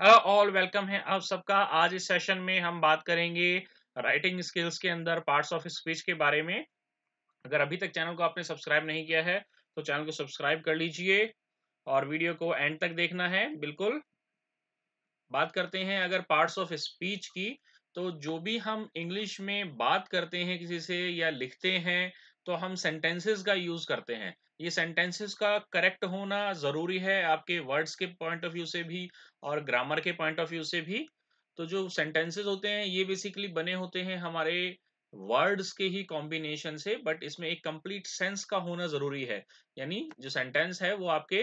hello all welcome है आप सबका आज इस सेशन में हम बात करेंगे राइटिंग स्किल्स के अंदर पार्ट्स ऑफ स्पीच के बारे में अगर अभी तक चैनल को आपने सब्सक्राइब नहीं किया है तो चैनल को सब्सक्राइब कर लीजिए और वीडियो को एंड तक देखना है बिल्कुल बात करते हैं अगर पार्ट्स ऑफ स्पीच की तो जो भी हम इंग्लिश में बात करते हैं किसी से या लिखते हैं तो हम सेंटेंसेस का यूज करते हैं ये सेंटेंसेस का करेक्ट होना ज़रूरी है आपके वर्ड्स के पॉइंट ऑफ व्यू से भी और ग्रामर के पॉइंट ऑफ व्यू से भी तो जो सेंटेंसेस होते हैं ये बेसिकली बने होते हैं हमारे वर्ड्स के ही कॉम्बिनेशन से बट इसमें एक कंप्लीट सेंस का होना ज़रूरी है यानी जो सेंटेंस है वो आपके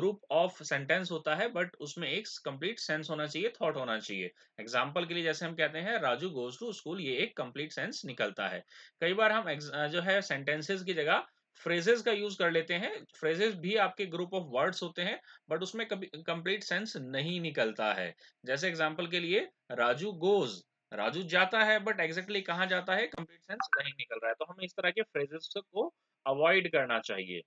ग्रुप ऑफ सेंटेंस होता है बट उसमें एक कंप्लीट सेंस होना चाहिए थॉट होना चाहिए एग्जाम्पल के लिए जैसे हम कहते हैं राजू गोज टू स्कूल ये एक कंप्लीट सेंस निकलता है कई बार हम जो है सेंटेंसेस की जगह फ्रेजेस का यूज कर लेते हैं फ्रेजेस भी आपके ग्रुप ऑफ वर्ड्स होते हैं बट उसमें कंप्लीट सेंस नहीं निकलता है जैसे एग्जाम्पल के लिए राजू गोज राजू जाता है बट एग्जैक्टली exactly जाता है कंप्लीट सेंस नहीं निकल रहा है तो हमें इस तरह के फ्रेजेस को अवॉइड करना चाहिए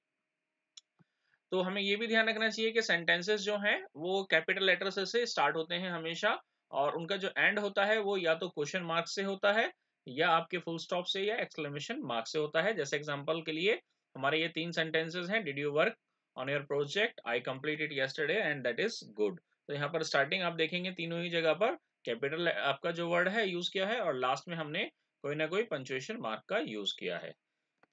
तो हमें ये भी ध्यान रखना चाहिए कि सेंटेंसेस जो हैं वो कैपिटल लेटर से स्टार्ट होते हैं हमेशा और उनका जो एंड होता है वो या तो क्वेश्चन मार्क्स से होता है या आपके फुल स्टॉप से या एक्सक्लेमेशन मार्क्स से होता है जैसे एग्जांपल के लिए हमारे ये तीन सेंटेंसेस हैं did you work on your project I complete it yesterday and that is good तो यहाँ पर स्टार्टिंग आप देखेंगे तीनों ही जगह पर कैपिटल आपका जो वर्ड है यूज किया है और लास्ट में हमने कोई ना कोई पंचुएशन मार्क का यूज किया है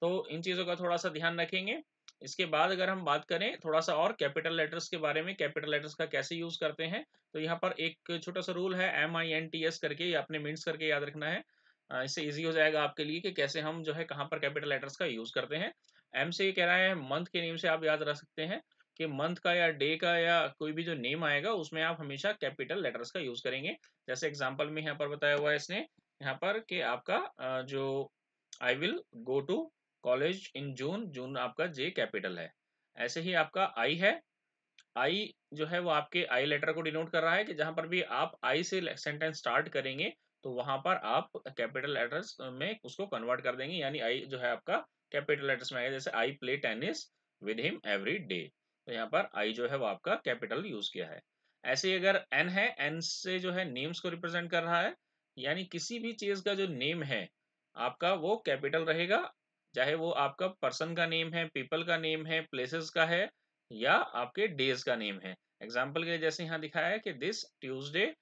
तो इन चीजों का थोड़ा सा ध्यान रखेंगे इसके बाद अगर हम बात करें थोड़ा सा और कैपिटल लेटर्स के बारे में कैपिटल लेटर्स का कैसे यूज करते हैं तो यहाँ पर एक छोटा सा रूल है M I N T S करके आपने मिंट्स करके याद रखना है इससे इजी हो जाएगा आपके लिए कि कैसे हम जो है कहाँ पर कैपिटल लेटर्स का यूज करते हैं एम से ये कह रहा है मंथ के नेम से आप याद रख सकते हैं कि मंथ का या डे का या कोई भी जो नेम आएगा उसमें आप हमेशा कैपिटल लेटर्स का यूज करेंगे जैसे एग्जाम्पल में यहाँ पर बताया हुआ है इसने यहाँ पर कि आपका जो I will go to college in June June आपका जे कैपिटल है ऐसे ही आपका आई है आई जो है वो आपके आई लेटर को डिनोट कर रहा है कि जहां पर भी आप आई से सेंटेंस स्टार्ट करेंगे तो वहां पर आप कैपिटल लेटर्स में उसको कन्वर्ट कर देंगे यानी आई जो है आपका कैपिटल लेटर्स में आएगा जैसे I play tennis with him every day तो यहाँ पर आई जो है वो आपका कैपिटल यूज किया है ऐसे ही अगर एन है एन से जो है नेम्स को रिप्रेजेंट कर रहा है यानी किसी भी चीज का जो नेम है आपका वो कैपिटल रहेगा चाहे वो आपका पर्सन का नेम है पीपल का नेम है प्लेसेस का है या आपके डेज का नेम है एग्जाम्पल के जैसे यहाँ दिखाया है कि this Tuesday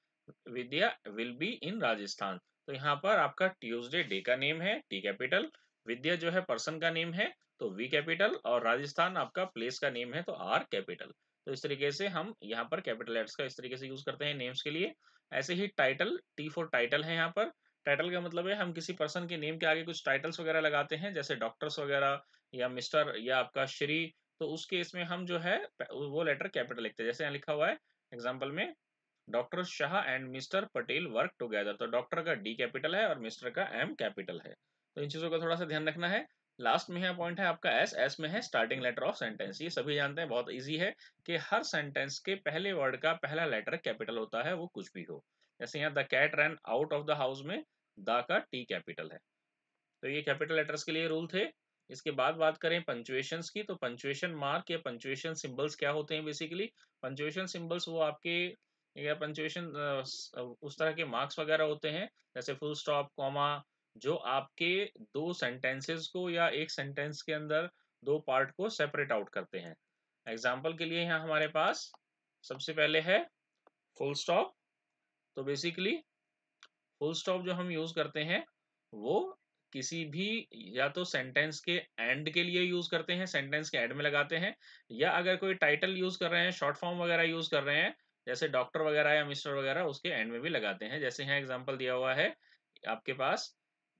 Vidya will be in Rajasthan तो यहाँ पर आपका ट्यूजडे डे का नेम है टी कैपिटल विद्या जो है पर्सन का नेम है तो वी कैपिटल और राजस्थान आपका प्लेस का नेम है तो आर कैपिटल तो इस तरीके से हम यहाँ पर कैपिटल लेटर्स का इस तरीके से यूज करते हैं नेम्स के लिए ऐसे ही टाइटल टी फॉर टाइटल है यहाँ पर टाइटल का मतलब है हम किसी पर्सन के नेम के आगे कुछ टाइटल्स वगैरह लगाते हैं जैसे डॉक्टर्स वगैरह या मिस्टर या आपका श्री तो उस केस में हम जो है वो लेटर कैपिटल लिखते हैं जैसे यहाँ लिखा हुआ है एग्जाम्पल में doctor Shah and mister Patel work together तो डॉक्टर का डी कैपिटल है और मिस्टर का एम कैपिटल है तो इन चीज़ों का थोड़ा सा ध्यान रखना है लास्ट में है पॉइंट है आपका एस एस में है स्टार्टिंग लेटर ऑफ सेंटेंस ये सभी जानते हैं बहुत इजी है कि हर सेंटेंस के पहले वर्ड का पहला लेटर कैपिटल होता है वो कुछ भी हो जैसे यहाँ the cat run out of the house में द का टी कैपिटल है तो ये कैपिटल लेटर्स के लिए रूल थे इसके बाद बात करें पंचुएशन की तो पंचुएशन मार्क या पंचुएशन सिंबल्स क्या होते हैं बेसिकली पंचुएशन सिंबल्स वो आपके या पंचुएशन उस तरह के मार्क्स वगैरह होते हैं जैसे फुल स्टॉप कॉमा जो आपके दो सेंटेंसेस को या एक सेंटेंस के अंदर दो पार्ट को सेपरेट आउट करते हैं एग्जाम्पल के लिए यहाँ हमारे पास सबसे पहले है फुल स्टॉप तो बेसिकली फुल स्टॉप जो हम यूज करते हैं वो किसी भी या तो सेंटेंस के एंड के लिए यूज करते हैं सेंटेंस के एंड में लगाते हैं या अगर कोई टाइटल यूज कर रहे हैं शॉर्ट फॉर्म वगैरह यूज कर रहे हैं जैसे डॉक्टर वगैरह या मिस्टर वगैरह उसके एंड में भी लगाते हैं जैसे यहाँ एग्जाम्पल दिया हुआ है आपके पास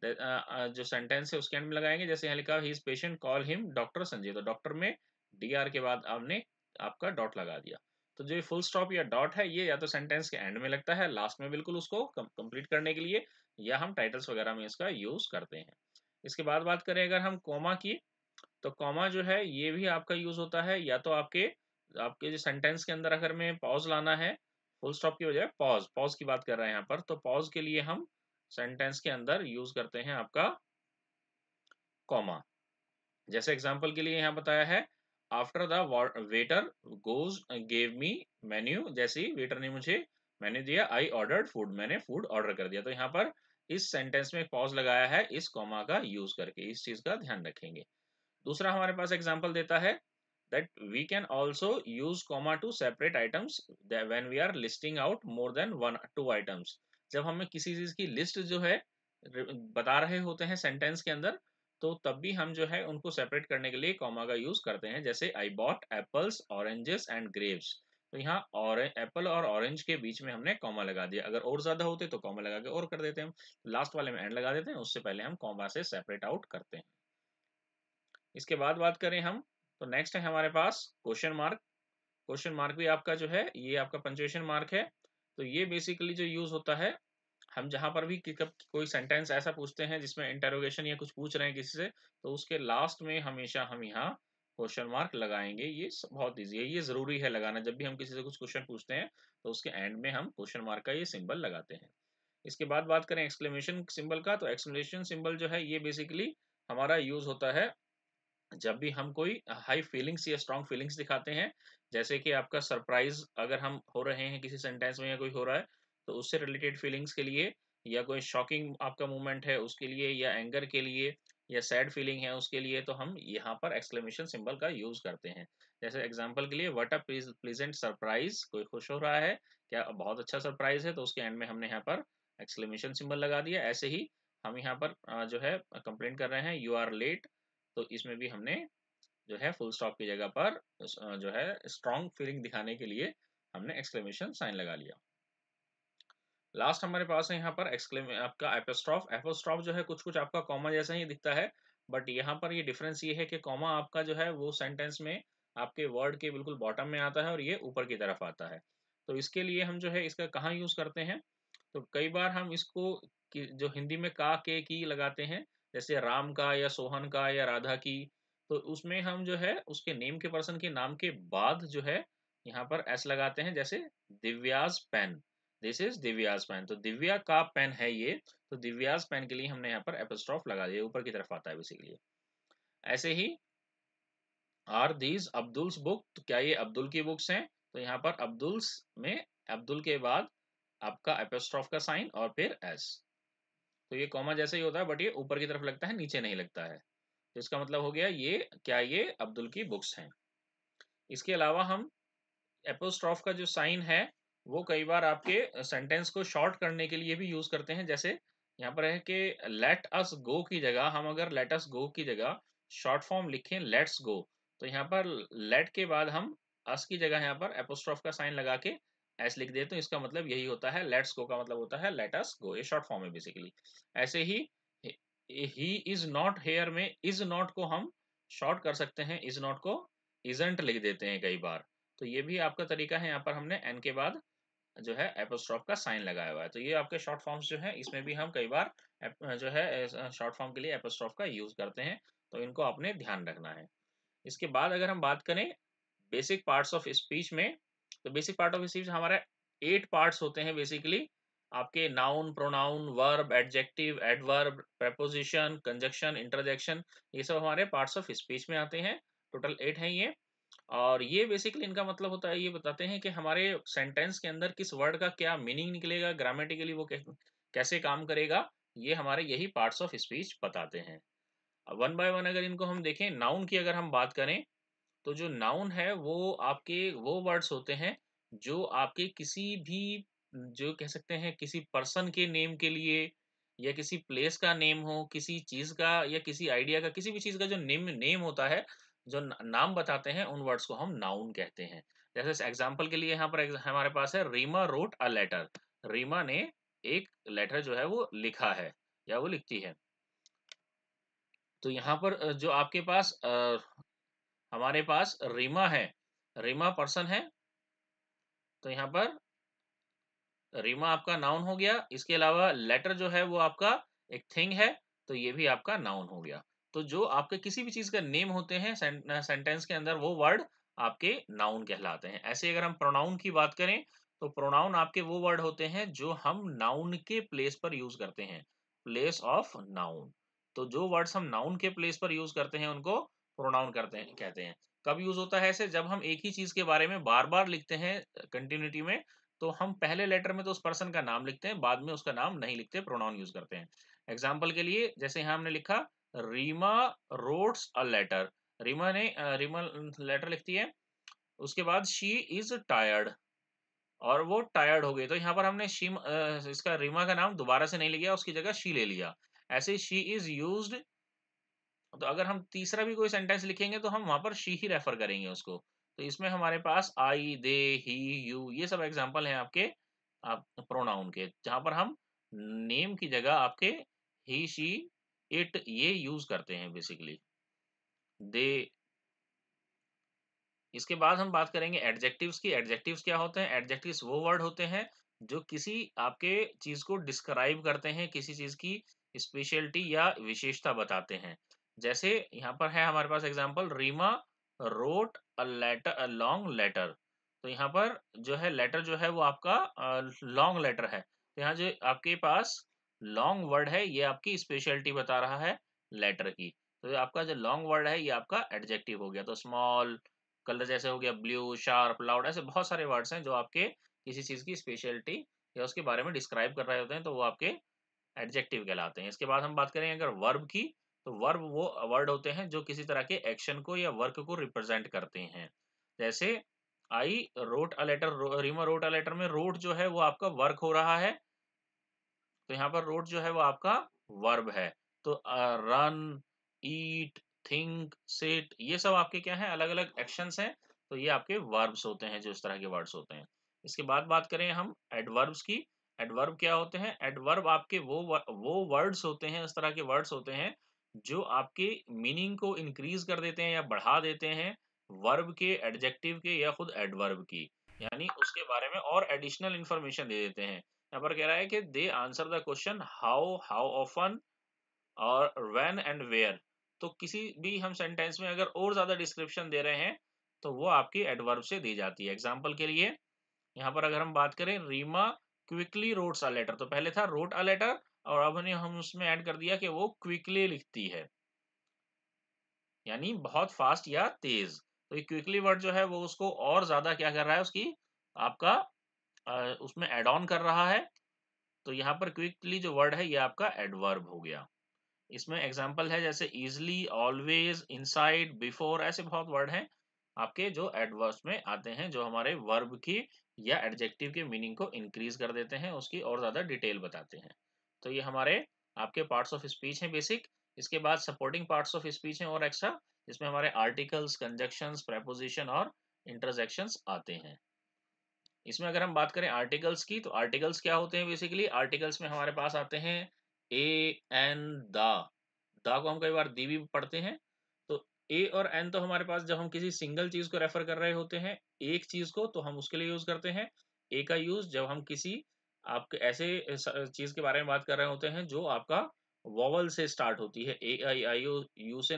Uh, uh, जो सेंटेंस है उसके एंड में लगाएंगे जैसे यहाँ लिखा ही patient call him doctor Sanjay तो डॉक्टर में डी के बाद आपने आपका डॉट लगा दिया तो जो फुल स्टॉप या डॉट है ये या तो सेंटेंस के एंड में लगता है लास्ट में बिल्कुल उसको कंप्लीट करने के लिए या हम टाइटल्स वगैरह में इसका यूज करते हैं इसके बाद बात करें अगर हम कॉमा की तो कॉमा जो है ये भी आपका यूज होता है या तो आपके आपके जो सेंटेंस के अंदर अगर में पॉज लाना है फुल स्टॉप की बजाय पॉज पॉज की बात कर रहे हैं यहाँ पर तो पॉज के लिए हम सेंटेंस के अंदर यूज करते हैं आपका कॉमा जैसे एग्जाम्पल के लिए यहाँ बताया है after the waiter goes gave me menu जैसे वेटर ने मुझे मैंने दिया आई ऑर्डर फूड मैंने फूड ऑर्डर कर दिया तो यहाँ पर इस सेंटेंस में पॉज लगाया है इस कॉमा का यूज करके इस चीज का ध्यान रखेंगे दूसरा हमारे पास एग्जाम्पल देता है that we can also use comma to separate items when we are listing out more than one two items जब हमें किसी चीज की लिस्ट जो है बता रहे होते हैं सेंटेंस के अंदर तो तब भी हम जो है उनको सेपरेट करने के लिए कॉमा का यूज करते हैं जैसे I bought apples oranges and grapes तो यहाँ एप्पल और ऑरेंज के बीच में हमने कॉमा लगा दिया अगर और ज्यादा होते तो कॉमा लगा के और कर देते हैं हम लास्ट वाले में एंड लगा देते हैं उससे पहले हम कॉमा से सेपरेट आउट करते हैं इसके बाद बात करें हम तो नेक्स्ट है हमारे पास क्वेश्चन मार्क क्वेश्चन मार्क भी आपका जो है ये आपका पंचुएशन मार्क है तो ये बेसिकली जो यूज होता है हम जहाँ पर भी कोई सेंटेंस ऐसा पूछते हैं जिसमें इंटेरोगेशन या कुछ पूछ रहे हैं किसी से तो उसके लास्ट में हमेशा हम यहाँ क्वेश्चन मार्क लगाएंगे ये बहुत ईजी है ये जरूरी है लगाना जब भी हम किसी से कुछ क्वेश्चन पूछते हैं तो उसके एंड में हम क्वेश्चन मार्क का ये सिंबल लगाते हैं इसके बाद बात करें एक्सप्लेनेशन सिंबल का तो एक्सप्लेनेशन सिंबल जो है ये बेसिकली हमारा यूज होता है जब भी हम कोई हाई फीलिंग्स या स्ट्रॉन्ग फीलिंग्स दिखाते हैं जैसे कि आपका सरप्राइज अगर हम हो रहे हैं किसी सेंटेंस में या कोई हो रहा है तो उससे रिलेटेड फीलिंग्स के लिए या कोई शॉकिंग आपका मूवमेंट है उसके लिए या एंगर के लिए या सैड फीलिंग है उसके लिए तो हम यहाँ पर एक्सक्लेमेशन सिंबल का यूज करते हैं जैसे एग्जाम्पल के लिए वट अ प्लीजेंट सरप्राइज कोई खुश हो रहा है क्या बहुत अच्छा सरप्राइज है तो उसके एंड में हमने यहाँ पर एक्सक्लेमेशन सिंबल लगा दिया ऐसे ही हम यहाँ पर जो है कंप्लेंट कर रहे हैं यू आर लेट तो इसमें भी हमने जो है फुल स्टॉप की जगह पर जो है स्ट्रॉन्ग फीलिंग दिखाने के लिए हमने एक्सक्लेमेशन साइन लगा लिया लास्ट हमारे पास है यहाँ पर एक्सक्लेम आपका एपोस्ट्रॉफ एपोस्ट्रॉफ जो है कुछ कुछ आपका कॉमा जैसा ही दिखता है बट यहाँ पर ये डिफरेंस ये है कि कॉमा आपका जो है वो सेंटेंस में आपके वर्ड के बिल्कुल बॉटम में आता है और ये ऊपर की तरफ आता है तो इसके लिए हम जो है इसका कहाँ यूज़ करते हैं तो कई बार हम इसको जो हिंदी में का के की लगाते हैं जैसे राम का या सोहन का या राधा की तो उसमें हम जो है उसके नेम के पर्सन के नाम के बाद जो है यहाँ पर एस लगाते हैं जैसे Divya's pen this is Divya's pen तो दिव्या का पेन है ये तो दिव्याज पेन के लिए हमने यहाँ पर एपस्ट्रॉफ लगा दिया ऊपर की तरफ आता है बेसिकली ऐसे ही आर दीज अब्दुल्स बुक तो क्या ये अब्दुल की बुक्स हैं तो यहाँ पर अब्दुल्स में अब्दुल के बाद आपका एपेस्ट्रॉफ का साइन और फिर एस तो ये कॉमा जैसे ही होता है बट ये ऊपर की तरफ लगता है नीचे नहीं लगता है तो इसका मतलब हो गया ये क्या ये अब्दुल की बुक्स हैं इसके अलावा हम एपोस्ट्रॉफ का जो साइन है वो कई बार आपके सेंटेंस को शॉर्ट करने के लिए भी यूज करते हैं जैसे यहाँ पर है कि लेट अस गो की जगह हम अगर लेट अस गो की जगह शॉर्ट फॉर्म लिखें लेट्स गो तो यहाँ पर लेट के बाद हम अस की जगह यहाँ पर एपोस्ट्रॉफ का साइन लगा के एस लिख देते हैं तो इसका मतलब यही होता है लेट्स गो का मतलब होता है लेट अस गो ये शॉर्ट फॉर्म है बेसिकली ऐसे ही ही इज नॉट हेयर में इज नॉट को हम शॉर्ट कर सकते हैं इज नॉट को इजेंट लिख देते हैं कई बार तो ये भी आपका तरीका है यहाँ पर हमने एन के बाद जो है एपोस्ट्रॉफ का साइन लगाया हुआ है तो ये आपके शॉर्ट फॉर्म्स जो है इसमें भी हम कई बार जो है शॉर्ट फॉर्म के लिए एपोस्ट्रॉफ का यूज करते हैं तो इनको आपने ध्यान रखना है इसके बाद अगर हम बात करें बेसिक पार्ट्स ऑफ स्पीच में तो बेसिक पार्ट ऑफ स्पीच हमारा एट पार्ट्स होते हैं बेसिकली आपके noun pronoun verb adjective adverb preposition conjunction interjection ये सब हमारे पार्ट्स ऑफ स्पीच में आते हैं टोटल एट हैं ये और ये बेसिकली इनका मतलब होता है ये बताते हैं कि हमारे सेंटेंस के अंदर किस वर्ड का क्या मीनिंग निकलेगा ग्रामेटिकली वो कैसे काम करेगा ये हमारे यही पार्ट्स ऑफ स्पीच बताते हैं वन बाय वन अगर इनको हम देखें नाउन की अगर हम बात करें तो जो नाउन है वो आपके वो वर्ड्स होते हैं जो आपके किसी भी जो कह सकते हैं किसी पर्सन के नेम के लिए या किसी प्लेस का नेम हो किसी चीज का या किसी आइडिया का किसी भी चीज का जो नेम नेम होता है जो नाम बताते हैं उन वर्ड्स को हम नाउन कहते हैं जैसे एग्जाम्पल के लिए यहाँ पर हमारे पास है Rima wrote a letter Rima ने एक लेटर जो है वो लिखा है या वो लिखती है तो यहाँ पर जो आपके पास हमारे पास रीमा है रीमा पर्सन है तो यहाँ पर रीमा आपका नाउन हो गया इसके अलावा लेटर जो है वो आपका एक थिंग है तो ये भी आपका नाउन हो गया तो जो आपके किसी भी चीज का नेम होते हैं सेंटेंस के अंदर वो वर्ड आपके नाउन कहलाते हैं ऐसे अगर हम प्रोनाउन की बात करें तो प्रोनाउन आपके वो वर्ड होते हैं जो हम नाउन के प्लेस पर यूज करते हैं प्लेस ऑफ नाउन तो जो वर्ड्स हम नाउन के प्लेस पर यूज करते हैं उनको प्रोनाउन करते हैं कहते हैं कब यूज होता है ऐसे जब हम एक ही चीज के बारे में बार बार लिखते हैं कंटिन्यूटी में तो हम पहले लेटर में तो उस पर्सन का नाम लिखते हैं बाद में उसका नाम नहीं लिखते प्रोनाउन यूज करते हैं एग्जाम्पल के लिए जैसे यहाँ हमने लिखा Rima writes a letter Rima ने रीमा लेटर लिखती है उसके बाद शी इज टायर्ड और वो टायर्ड हो गई तो यहाँ पर हमने शी इसका रीमा का नाम दोबारा से नहीं लिया उसकी जगह शी ले लिया ऐसे शी इज यूज तो अगर हम तीसरा भी कोई सेंटेंस लिखेंगे तो हम वहां पर शी ही रेफर करेंगे उसको तो इसमें हमारे पास आई दे ही यू ये सब एग्जाम्पल हैं आपके आप प्रोनाउन के जहाँ पर हम नेम की जगह आपके ही शी इट ये यूज करते हैं बेसिकली दे इसके बाद हम बात करेंगे एडजेक्टिव्स की एडजेक्टिव्स क्या होते हैं एडजेक्टिव्स वो वर्ड होते हैं जो किसी आपके चीज को डिस्क्राइब करते हैं किसी चीज की स्पेशलिटी या विशेषता बताते हैं जैसे यहाँ पर है हमारे पास example Rima wrote a letter a long letter तो यहाँ पर जो है लेटर जो है वो आपका लॉन्ग uh, लेटर है तो यहाँ जो आपके पास लॉन्ग वर्ड है ये आपकी स्पेशलिटी बता रहा है लेटर की तो आपका जो लॉन्ग वर्ड है ये आपका एडजेक्टिव हो गया तो स्मॉल कलर जैसे हो गया ब्लू शार्प लाउड ऐसे बहुत सारे वर्ड्स हैं जो आपके किसी चीज़ की स्पेशलिटी या उसके बारे में डिस्क्राइब कर रहे होते हैं तो वो आपके एडजेक्टिव कहलाते हैं इसके बाद हम बात करें अगर वर्ब की तो वर्ब वो वर्ड होते हैं जो किसी तरह के एक्शन को या वर्क को रिप्रेजेंट करते हैं जैसे I wrote a letter wrote a letter में रोट जो है वो आपका वर्क हो रहा है तो यहाँ पर रोट जो है वो आपका वर्ब है तो रन ईट थिंक सेट ये सब आपके क्या है अलग अलग एक्शन हैं तो ये आपके वर्ब्स होते हैं जो इस तरह के वर्ड्स होते हैं इसके बाद बात करें हम एडवर्ब्स की एडवर्ब क्या होते हैं एडवर्ब आपके वो वो वर्ड्स होते हैं इस तरह के वर्ड्स होते हैं जो आपके मीनिंग को इंक्रीज कर देते हैं या बढ़ा देते हैं वर्ब के एडजेक्टिव के या खुद एडवर्ब की यानी उसके बारे में और एडिशनल इंफॉर्मेशन दे देते हैं यहाँ पर कह रहा है कि they answer the question how how often और वेन एंड वेयर तो किसी भी हम सेंटेंस में अगर और ज्यादा डिस्क्रिप्शन दे रहे हैं तो वो आपकी एडवर्ब से दी जाती है एग्जाम्पल के लिए यहाँ पर अगर हम बात करें Rima quickly writes a letter तो पहले था रोट अ लेटर और अब ने हम उसमें ऐड कर दिया कि वो क्विकली लिखती है यानी बहुत फास्ट या तेज तो ये क्विकली वर्ड जो है वो उसको और ज्यादा क्या कर रहा है उसकी आपका उसमें एड ऑन कर रहा है तो यहाँ पर क्विकली जो वर्ड है ये आपका एडवर्ब हो गया इसमें एग्जाम्पल है जैसे इजली ऑलवेज इनसाइड बिफोर ऐसे बहुत वर्ड हैं आपके जो एडवर्ब में आते हैं जो हमारे वर्ब की या एडजेक्टिव के मीनिंग को इंक्रीज कर देते हैं उसकी और ज्यादा डिटेल बताते हैं तो ये हमारे आपके पार्ट्स ऑफ स्पीच हैं बेसिक इसके बाद सपोर्टिंग पार्ट्स ऑफ स्पीच हैं और एक्स्ट्रा जिसमें हमारे आर्टिकल्स कंजक्शंस प्रेपोजिशन और इंटरजेक्शन आते हैं इसमें अगर हम बात करें आर्टिकल्स की तो आर्टिकल्स क्या होते हैं बेसिकली आर्टिकल्स में हमारे पास आते हैं ए एन दा दा को हम कई बार दी भी पढ़ते हैं तो ए और एन तो हमारे पास जब हम किसी सिंगल चीज को रेफर कर रहे होते हैं एक चीज को तो हम उसके लिए यूज करते हैं ए का यूज जब हम किसी आप ऐसे चीज के बारे में बात कर रहे होते हैं जो आपका वॉवल से स्टार्ट होती है ए आई आई यू से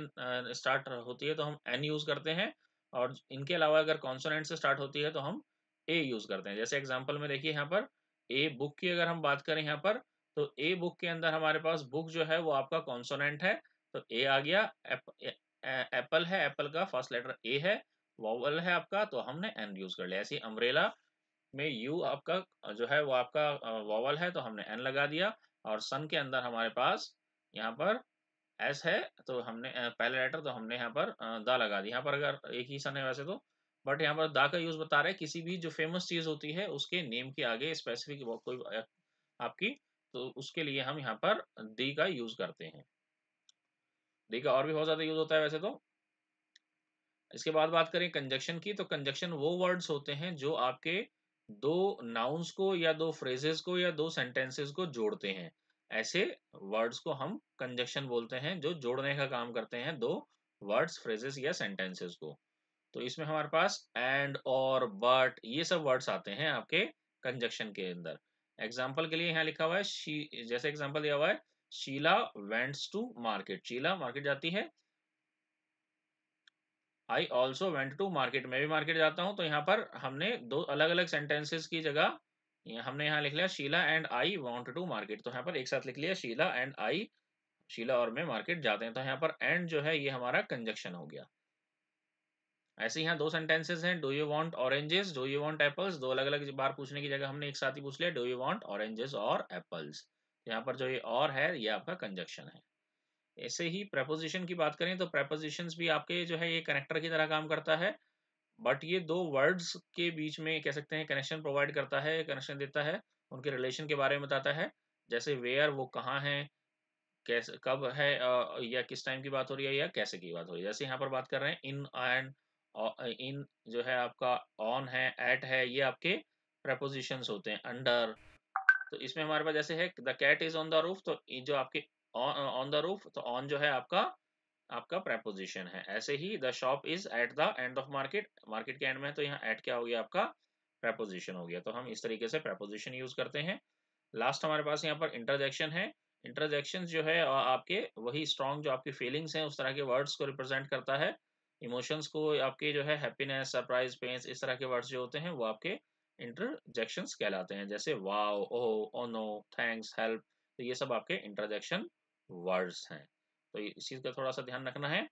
स्टार्ट होती है तो हम एन यूज करते हैं और इनके अलावा अगर कॉन्सोनेंट से स्टार्ट होती है तो हम ए यूज करते हैं जैसे एग्जाम्पल में देखिए यहाँ पर ए बुक की अगर हम बात करें यहाँ पर तो ए बुक के अंदर हमारे पास बुक जो है वो आपका कॉन्सोनेंट है तो ए आ गया एप्पल है एप्पल का फर्स्ट लेटर ए है वॉवल है आपका तो हमने एन यूज कर लिया ऐसी अम्ब्रेला में यू आपका जो है वो आपका वॉवल है तो हमने एन लगा दिया और सन के अंदर हमारे पास यहाँ पर एस है तो हमने पहले लेटर तो हमने यहाँ पर दा लगा दिया यहाँ पर अगर एक ही सन है वैसे तो बट यहाँ पर दा का यूज बता रहे हैं किसी भी जो फेमस चीज होती है उसके नेम के आगे स्पेसिफिक कोई आपकी तो उसके लिए हम यहाँ पर दी का यूज करते हैं दी का और भी बहुत ज्यादा यूज होता है वैसे तो इसके बाद बात करें कंजक्शन की तो कंजक्शन वो वर्ड्स होते हैं जो आपके दो नाउन्स को या दो फ्रेजेस को या दो सेंटेंसेस को जोड़ते हैं ऐसे वर्ड्स को हम कंजक्शन बोलते हैं जो जोड़ने का काम करते हैं दो वर्ड्स फ्रेजेस या सेंटेंसेस को तो इसमें हमारे पास एंड और बट ये सब वर्ड्स आते हैं आपके कंजक्शन के अंदर एग्जाम्पल के लिए यहाँ लिखा हुआ है शी जैसे एग्जाम्पल दिया हुआ है Sheela went to market Sheela market जाती है I also went to market मैं भी मार्केट जाता हूँ तो यहाँ पर हमने दो अलग अलग सेंटेंसेस की जगह हमने यहाँ लिख लिया Sheela and I want to market तो यहाँ पर एक साथ लिख लिया शीला एंड आई शीला और मैं मार्केट जाते हैं तो यहाँ पर एंड जो है ये हमारा कंजक्शन हो गया ऐसे यहाँ दो सेंटेंसेस हैं do you want oranges do you want apples दो अलग अलग बार पूछने की जगह हमने एक साथ ही पूछ लिया डू यू वॉन्ट ऑरेंजेस और एप्पल्स यहाँ पर जो ये और है ये आपका कंजक्शन है ऐसे ही प्रपोजिशन की बात करें तो प्रपोजिशन भी आपके जो है ये कनेक्टर की तरह काम करता है बट ये दो वर्ड्स के बीच में कह सकते हैं कनेक्शन प्रोवाइड करता है कनेक्शन देता है उनके रिलेशन के बारे में बताता है जैसे वेयर वो कहाँ है कैसे कब है या किस टाइम की बात हो रही है या कैसे की बात हो रही है जैसे यहाँ पर बात कर रहे हैं इन एंड इन जो है आपका ऑन है एट है ये आपके प्रपोजिशन होते हैं अंडर तो इसमें हमारे पास जैसे है the cat is on the roof तो जो आपके ऑन द रूफ तो ऑन जो है आपका आपका प्रेपोजिशन है ऐसे ही the shop is at the end of market market के एंड में तो यहाँ एट क्या हो गया आपका प्रेपोजिशन हो गया तो हम इस तरीके से प्रेपोजिशन यूज करते हैं लास्ट हमारे पास यहाँ पर इंटरजेक्शन है इंटरजेक्शन जो है आपके वही स्ट्रॉन्ग जो आपकी फीलिंग्स हैं उस तरह के वर्ड्स को रिप्रेजेंट करता है इमोशंस को आपके जो है हैप्पीनेस सरप्राइज पेंस इस तरह के वर्ड्स जो होते हैं वो आपके इंटरजेक्शन कहलाते हैं जैसे wow oh oh no thanks help तो ये सब आपके इंटरजेक्शन वर्ड्स हैं तो इस चीज़ का थोड़ा सा ध्यान रखना है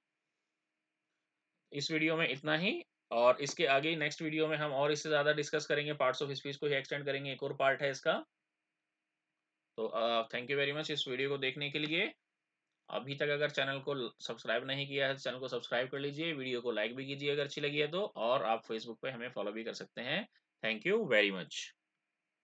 इस वीडियो में इतना ही और इसके आगे नेक्स्ट वीडियो में हम और इससे ज़्यादा डिस्कस करेंगे पार्ट्स ऑफ स्पीच को ही एक्सटेंड करेंगे एक और पार्ट है इसका तो थैंक यू वेरी मच इस वीडियो को देखने के लिए अभी तक अगर चैनल को सब्सक्राइब नहीं किया है तो चैनल को सब्सक्राइब कर लीजिए वीडियो को लाइक भी कीजिए अगर अच्छी लगी है तो और आप फेसबुक पे हमें फॉलो भी कर सकते हैं थैंक यू वेरी मच